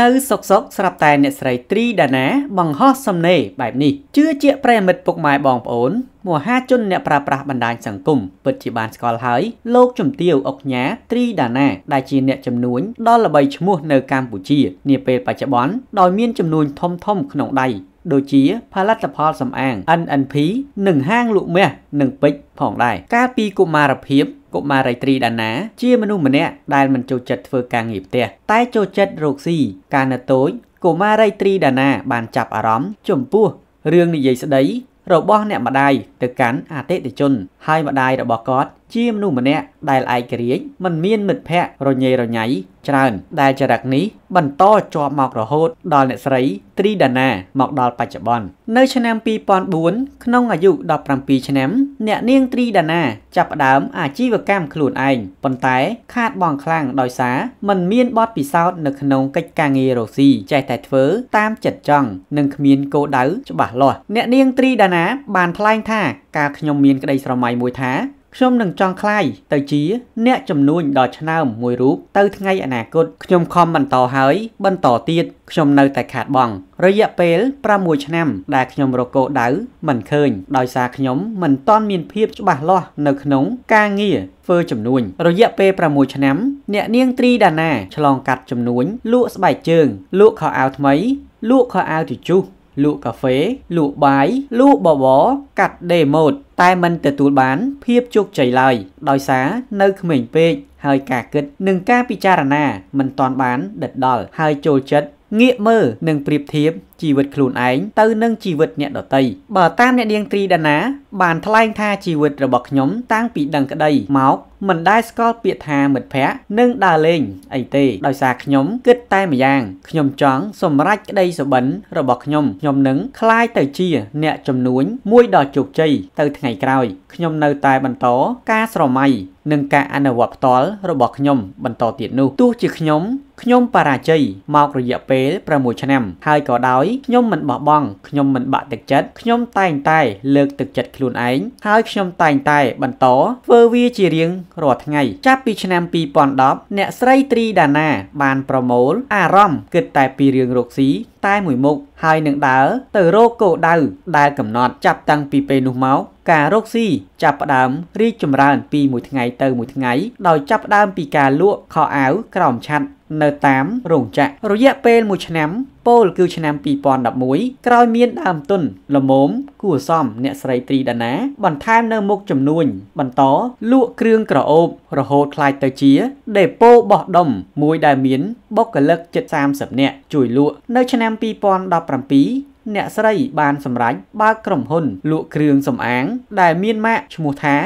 នៅសុកសុកស្រាប់តែអ្នកស្រីត្រីដាណាបង្ហោះសំណេរបែបនេះជឿជាក់ប្រិមិត្តពុកម៉ែបងប្អូនមហាជនអ្នកប្រើប្រាស់បណ្ដាញសង្គមពិតជាបានស្គាល់ហើយលោកជំទាវអុកញ៉ាត្រីដាណាដែលជាអ្នកចំនួនដល់ល្បីឈ្មោះនៅកម្ពុជានាពេលបច្ចុប្បន្នដោយមានចំនួនធំធំក្នុងដៃដូចជា ផលិតផលសម្អាង NNP និងហាងលក់មាសនិងពេជ្រផងដែរកាលពីកុមារភាពកុមារីត្រីដាណា ជាមនុស្សម្នាក់ដែលមិនចូលចិត្តធ្វើការងារផ្ទះតែចូលចិត្តរកស៊ីកាលនៅតូចកុមារីត្រីដាណាបានចាប់អារម្មណ៍ចំពោះរឿងនិយាយស្ដីរបស់អ្នកម្ដាយទៅកាន់អតិថិជនហើយម្ដាយរបស់គាត់ជាមនុស្សម្នាក់ដែលឯករាជ្យមិនមានមិត្តភ័ក្តិរញ៉េរញ៉ៃច្រើនដែលចរិតនេះបន្តជាប់មករហូតដល់អ្នកស្រីត្រីដាណាមកដល់បច្ចុប្បន្ននៅឆ្នាំ2004ក្នុងអាយុ17ឆ្នាំ អ្នកនាងត្រីដាណាចាប់ផ្ដើមអាជីវកម្មខ្លួនឯងប៉ុន្តែខាតបង់ខ្លាំងដោយសារមិនមានបទពិសោធន៍នៅក្នុងកិច្ចការងាររកស៊ីចេះតែធ្វើតាមចិត្តចង់ និងគ្មានគោលដៅច្បាស់លាស់អ្នកនាងត្រីដាណា បានថ្លែងថាការខ្ញុំមានក្តីស្រមៃមួយថាខ្ញុំនឹងចង់ខ្លាយទៅជាអ្នកជំនួញដ៏ឆ្នើមមួយរូបទៅថ្ងៃអនាគតខ្ញុំខំបន្តហើយ បន្តទៀតខ្ញុំនៅតែខាតបង់រយៈពេល6ឆ្នាំ ដែលខ្ញុំរកគោដៅមិនឃើញដោយសារខ្ញុំមិនទាន់មានភាពច្បាស់លាស់នៅក្នុងការងារធ្វើចំនួនរយៈពេល6ឆ្នាំ អ្នកនាងត្រីដាណាឆ្លងកាត់ចំនួនលក់ស្បែកជើងលក់ខោអាវថ្មីលក់ខោអាវជជុះលក់កាហ្វេលក់បាយលក់បបរកាត់ដេម៉ូតតែมันទទួលបានភាពជោគជ័យឡើយដោយសារនៅក្មេងពេកហើយការគិត និងការពិចារណាមិនទាន់បាន ដិតដល់ហើយចូលចិត្តងាកមើលនិងប្រៀបធៀបជីវិតខ្លួនឯងទៅនឹងជីវិតអ្នកដទៃបើតាមអ្នកនាងត្រីដាណាបានថ្លែងថាជីវិតរបស់ខ្ញុំតាំងពីដឹងក្តីមកមិនដែលស្គាល់ពាក្យថាមិត្តភ័ក្តិនឹងដើរលេងអីទេដោយសារខ្ញុំគិតតែម្យ៉ាងខ្ញុំចង់សម្រេចក្តីសុបិនរបស់ខ្ញុំខ្ញុំនឹងคลายទៅជា អ្នកជំនួញមួយដ៏ជោគជ័យទៅថ្ងៃក្រោយខ្ញុំនៅតែបន្តការស្រមៃនិងការអនុវត្តផ្ទាល់របស់ខ្ញុំបន្តទៀតនោះទោះជាខ្ញុំខ្ញុំបរាជ័យមករយៈពេល6ឆ្នាំហើយក៏ដោយខ្ញុំមិនបោះបង់ខ្ញុំមិនបាក់ទឹកចិត្តខ្ញុំតែងតែលើកទឹកចិត្តខ្លួនឯងហើយខ្ញុំតែងតែបន្តធ្វើវាជារៀងរាល់ថ្ងៃ ចាប់ពីឆ្នាំ2010អ្នកស្រីត្រីដាណា បានប្រមូលអារម្មណ៍គិតតែពីរឿងរកស៊ីតែមួយមុខហើយនឹងដើរទៅរកគោដៅដែលកំណត់ចាប់តាំងពីពេលនោះមកការរកស៊ីចាប់ផ្ដើមរីកចម្រើនពីមួយថ្ងៃទៅមួយថ្ងៃដោយចាប់ផ្ដើមពីការលក់ខោអាវក្រោមឆ័ត្រនៅតាមរោងចក្ររយៈពេល1ឆ្នាំពលគឺ ឆ្នាំ2011ក្រោយមានដើមទុនល្មមគួសមអ្នកស្រីត្រីដាណា បន្ថែមនៅមុខចំនួនបន្តលក់គ្រឿងក្រអូប រហូតខ្លាយទៅជាដេប៉ូបោះដុំមួយដែលមានបុគ្គលិកជិត30នាក់ជួយលក់នៅឆ្នាំ2017អ្នកស្រីបាន សម្រេចបើកក្រុមហ៊ុនលក់គ្រឿងសម្អាង ដែលមានម៉ាកឈ្មោះថា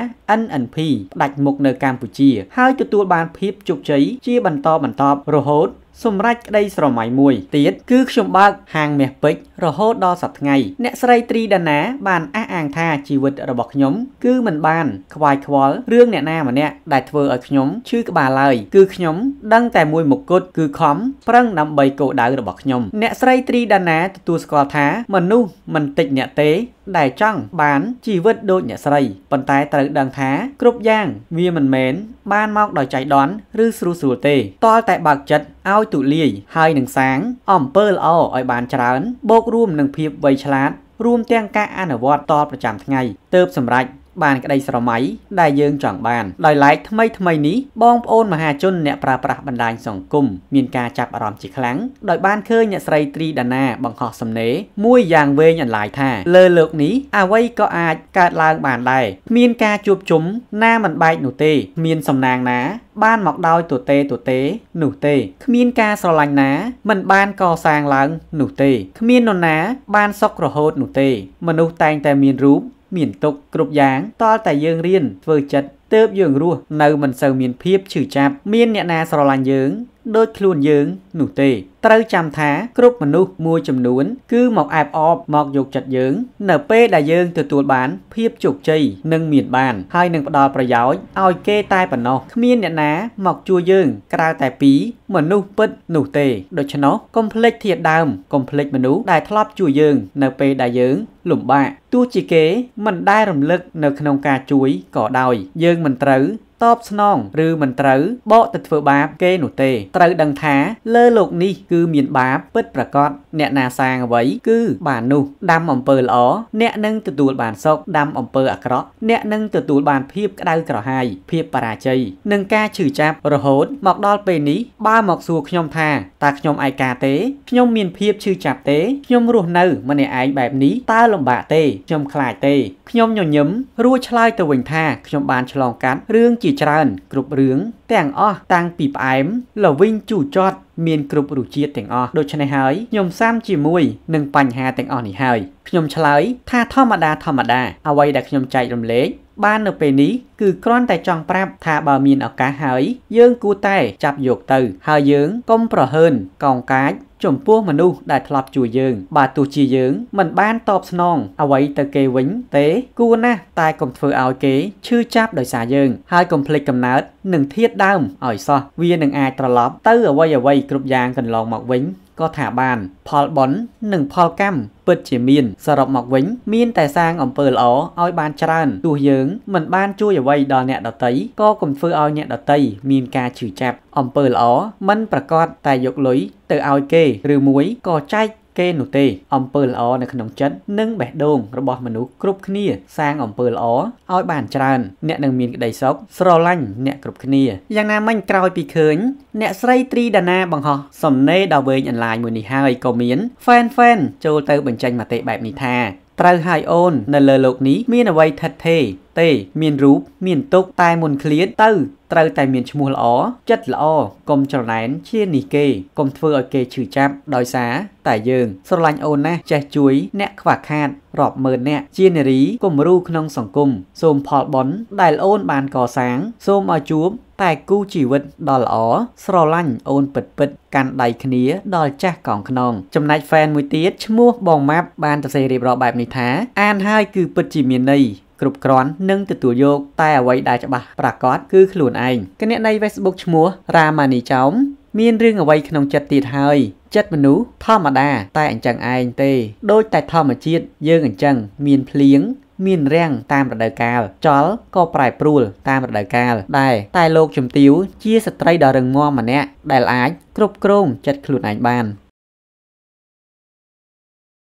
NNP ផ្ដាច់មុខនៅកម្ពុជាហើយទទួលបានភាពជោគជ័យជាបន្តបន្ទាប់រហូត សម្រាប់ក្តីស្រមៃមួយទៀតគឺខ្ញុំបើក ហាងមាសពេជ្ររហូតដល់សប្តាហ៍ថ្ងៃអ្នកស្រីត្រីដាណាបានអះអាងថាជីវិតរបស់ខ្ញុំគឺមិនបានខ្វាយខ្វល់រឿងអ្នកណាម្នាក់ដែលធ្វើឲ្យខ្ញុំឈឺក្បាលឡើយគឺខ្ញុំដឹងតែមួយមុខគត់គឺខំប្រឹងដើម្បីគោលដៅរបស់ខ្ញុំអ្នកស្រីទ្រីដាណាទទួលស្គាល់ថាមនុស្សមិនតិចអ្នកទេដែលចង់បានជីវិតដូចអ្នកស្រីប៉ុន្តែត្រូវដឹងថាគ្រប់យ៉ាងវាមិនមែនបានមកដោយចៃដន្យឬស្រួលស្រួលទេ តលតែបើកចិត្តឲ្យទូលាយហើយនឹងសាងអំពើល្អឲ្យបានច្រើនបូករួមនឹងភាពវៃឆ្លាតរួមទាំងការអនុវត្តតប្រចាំថ្ងៃទើបសម្រេចបានក្តីស្រមៃដែលយើងចង់បានដោយឡែកថ្មីថ្មីនេះបងប្អូនមហាជនអ្នកប្រើប្រាស់បណ្ដាញសង្គមមានការចាប់អារម្មណ៍ជាខ្លាំងដោយបានឃើញអ្នកស្រីត្រីដាណាបង្ខំសំណេរមួយយ៉ាងវែងអន្លាយថាលើលើកនេះអ្វីក៏អាចកើតឡើងបានដែរគ្មានការជួបជុំណាមិនបែកនោះទេគ្មាន សំណាងណា បានមកដោយទទេទទេនោះទេគ្មានការស្រឡាញ់ណា មិនបានកសាងឡើងនោះទេគ្មាននរណា បានសុខរហូតនោះទេ មនុស្សតែងតែមានរូបមានទុកគ្រប់យ៉ាងតលតែយើងរៀនធ្វើចិត្តទើបយើងរស់នៅមិនសូវមានភាពឈឺចាប់ មានអ្នកណាស្រឡាញ់យើងដូចខ្លួនយើងនោះទេត្រូវចាំថាគ្រប់មនុស្សមួយចំនួន គឺមកអែបអបមកយកចិត្តយើង នៅពេលដែលយើងទទួលបានភាពជោគជ័យនិងមានបានហើយនឹងផ្ដល់ប្រយោជន៍ឲ្យគេតែប៉ុណ្ណោះគ្មានអ្នកណាមកជួយយើងក្រៅតែពីមនុស្សពិត នោះទេដូច្នោះកុំភ្លេចធាតដើមកុំភ្លេចមនុស្សដែលធ្លាប់ជួយយើង នៅពេលដែលយើង លំបាកទោះជាគេមិនដែលរំលឹកនៅក្នុងការជួយក៏ដោយយើងមិនត្រូវតបស្នងឬមិនត្រូវបកទៅធ្វើបាប គេនោះទេ ត្រូវដឹងថា លើលោកនេះគឺមានបាបពិតប្រាកដអ្នកណាសាងអ្វី គឺបាននោះ ដាំអំពើល្អអ្នកនឹងទទួលបានសុខដាំអំពើអាក្រក់អ្នកនឹងទទួលបាន ភាពក្តៅក្រហាយភាពបរាជ័យនិងការឈឺចាប់ រហូតមកដល់ពេលនេះបើមកសួរខ្ញុំថាតើខ្ញុំឯកាទេខ្ញុំមានភាពឈឺចាប់ទេខ្ញុំរស់នៅម្នាក់ឯងបែបនេះតើលំបាកទេខ្ញុំខ្លាចទេខ្ញុំញញឹមរួចឆ្លើយទៅវិញថាខ្ញុំបានឆ្លងកាត់រឿងជាជាច្រើនគ្រប់រឿងទាំងអស់តាំងពីផ្អែមល្វីងជូរចត់មានគ្រប់រសជាតិទាំងអស់ដូច្នេះហើយខ្ញុំសាមជាមួយនឹងបញ្ហាទាំងអស់នេះហើយខ្ញុំឆ្លើយថាធម្មតាធម្មតា អ្វីដែលខ្ញុំចែករំលែកបាននៅពេលនេះគឺគ្រាន់តែចង់ប្រាប់ថាបើមានឱកាសហើយយើងគួរតែចាប់យកទៅហើយយើងកុំប្រហើនកោងកាចចំពោះមនុស្សដែលធ្លាប់ជួយយើងបើទោះជាយើងមិនបានតបស្នង អ្វីទៅគេវិញ ទេគួរណាស់តែកុំធ្វើឲ្យគេឈឺចាប់ដោយសារយើងហើយកុំភ្លេចកំណើតនិងធាតដើមឲ្យសោះវានឹងអាចត្រឡប់ ទៅ អ្វីអ្វីគ្រប់យ៉ាងកន្លងមកវិញក៏ថាបានផលបន់និងផលកម្មពិតជាមានសរុបមកវិញ មានតែសាងអំពើល្អឲ្យបានច្រើនទោះយើង មិនបានជួយអ្វីដល់អ្នកដតីក៏កុំធ្វើឲ្យអ្នកដតីមានការឈឺចាប់អំពើល្អមិនប្រកាសតែយកលុយទៅឲ្យគេឬមួយក៏ចែកគេនោះទេអំពើល្អនៅក្នុងចិត្តនិងបេះដូងរបស់មនុស្សគ្រប់គ្នាសាងអំពើល្អឲ្យបានច្រើនអ្នកនឹងមានក្តីសុខស្រឡាញ់អ្នកគ្រប់គ្នាយ៉ាងណាមិញក្រោយពីឃើញ អ្នកស្រីត្រីដាណាបង្ហោះសំណេរដល់វែងអនឡាញមួយនេះហើយក៏មាន fan fan ចូលទៅបញ្ចេញមតិបែបនេះថាត្រូវហើយអូននៅលើโลกនេះមានអ្វីថិតថេរទេមានរូបមានទុក តែមុនឃ្លាតទៅត្រូវតែមានឈ្មោះល្អចិត្តល្អកុំច្រណែនឈាននេះគេកុំធ្វើឲ្យគេឈឺចាប់ដោយសារតែយើងស្រឡាញ់អូនណាស់ចេះជួយ អ្នកខ្វះខាតរាប់ម៉ឺនអ្នក ជានារីគំរូក្នុងសង្គមសូមផលបុណ្យដែលអូនបានកសាង សូមឲ្យជួបតែគូជីវិតដ៏ល្អស្រឡាញ់អូនពិតពិតកាន់ដៃគ្នាដល់ចាស់កងខ្នងចំណែកហ្វេនមួយទៀតឈ្មោះបងម៉ាប់បានសរសេររៀបរាប់បែបនេះថា អានហើយគឺពិតជាមានន័យគ្រប់គ្រាន់និងទទួលយកតែអ្វីដែលច្បាស់ប្រាកដគឺខ្លួនឯងគណនី Facebook ឈ្មោះ Ramani ចោមមានរឿងអ្វីក្នុងចិត្តទៀតហើយចិត្តមនុស្សធម្មតា តែអញ្ចឹងឯងទេដូចតែធម្មជាតិយើងអញ្ចឹងមានភ្លៀងមានរាំងតាមរដូវកាលចលក៏ប្រែប្រួលតាមរដូវកាលដែរតែលោកជំទាវជាស្ត្រីដ៏រឹងមាំម្នាក់ដែលអាចគ្រប់គ្រងចិត្តខ្លួនឯងបាន